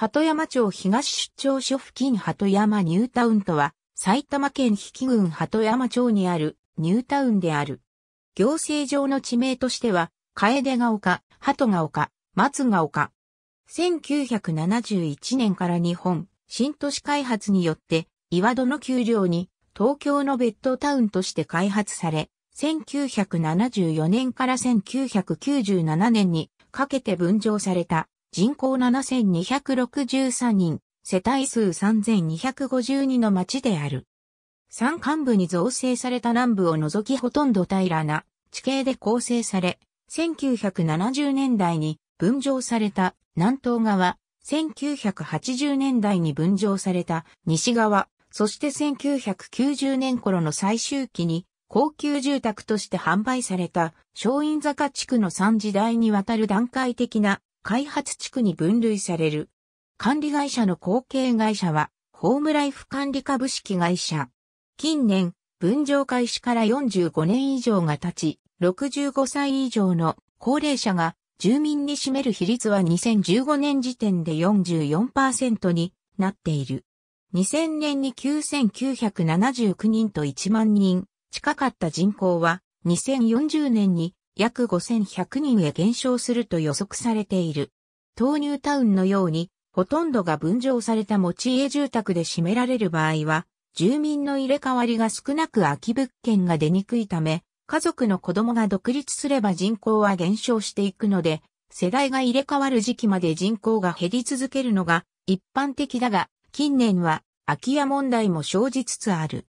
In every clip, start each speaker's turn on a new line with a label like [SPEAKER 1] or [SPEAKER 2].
[SPEAKER 1] 鳩山町東出張所付近鳩山ニュータウンとは、埼玉県比企郡鳩山町にあるニュータウンである。行政上の地名としては、楓が丘、鳩が丘、松が丘。1971年から日本、新都市開発によって、岩戸の丘陵に東京のベッドタウンとして開発され、1974年から1997年にかけて分譲された人口7263人、世帯数3252の町である。山間部に造成された南部を除きほとんど平らな地形で構成され、1970年代に分譲された南東側、1980年代に分譲された西側、そして1990年頃の最終期に高級住宅として販売された松陰坂地区の3時代にわたる段階的な開発地区に分類される。管理会社の後継会社は、ホームライフ管理株式会社。近年、分譲開始から45年以上が経ち、65歳以上の高齢者が住民に占める比率は2015年時点で44%になっている。2000年に9979人と1万人近かった人口は2040年に約5100人へ減少すると予測されている。投乳タウンのように、ほとんどが分譲された持ち家住宅で占められる場合は、住民の入れ替わりが少なく空き物件が出にくいため、家族の子供が独立すれば人口は減少していくので、世代が入れ替わる時期まで人口が減り続けるのが一般的だが、近年は空き家問題も生じつつある。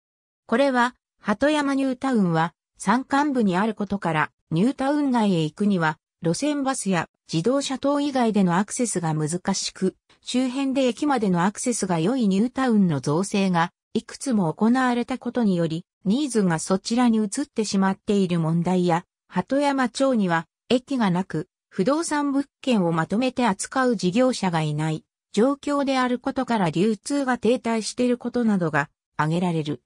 [SPEAKER 1] これは、鳩山ニュータウンは山間部にあることから、ニュータウン内へ行くには、路線バスや自動車等以外でのアクセスが難しく、周辺で駅までのアクセスが良いニュータウンの造成が、いくつも行われたことにより、ニーズがそちらに移ってしまっている問題や、鳩山町には駅がなく、不動産物件をまとめて扱う事業者がいない状況であることから流通が停滞していることなどが挙げられる。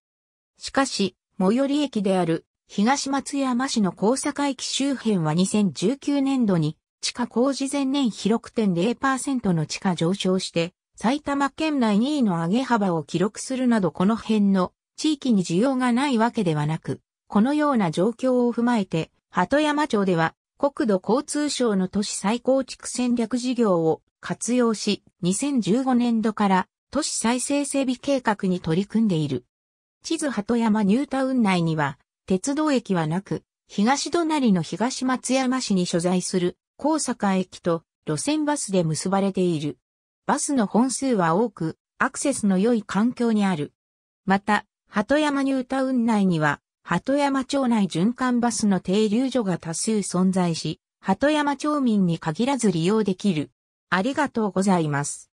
[SPEAKER 1] しかし、最寄り駅である東松山市の高坂駅周辺は2019年度に地価工事前年比6.0%の地価上昇して、埼玉県内2位の上げ幅を記録するなどこの辺の地域に需要がないわけではなく、このような状況を踏まえて、鳩山町では国土交通省の都市再構築戦略事業を活用し、2015年度から都市再生整備計画に取り組んでいる。地図鳩山ニュータウン内には、鉄道駅はなく、東隣の東松山市に所在する高坂駅と路線バスで結ばれている。バスの本数は多く、アクセスの良い環境にある。また、鳩山ニュータウン内には、鳩山町内循環バスの停留所が多数存在し、鳩山町民に限らず利用できる。ありがとうございます。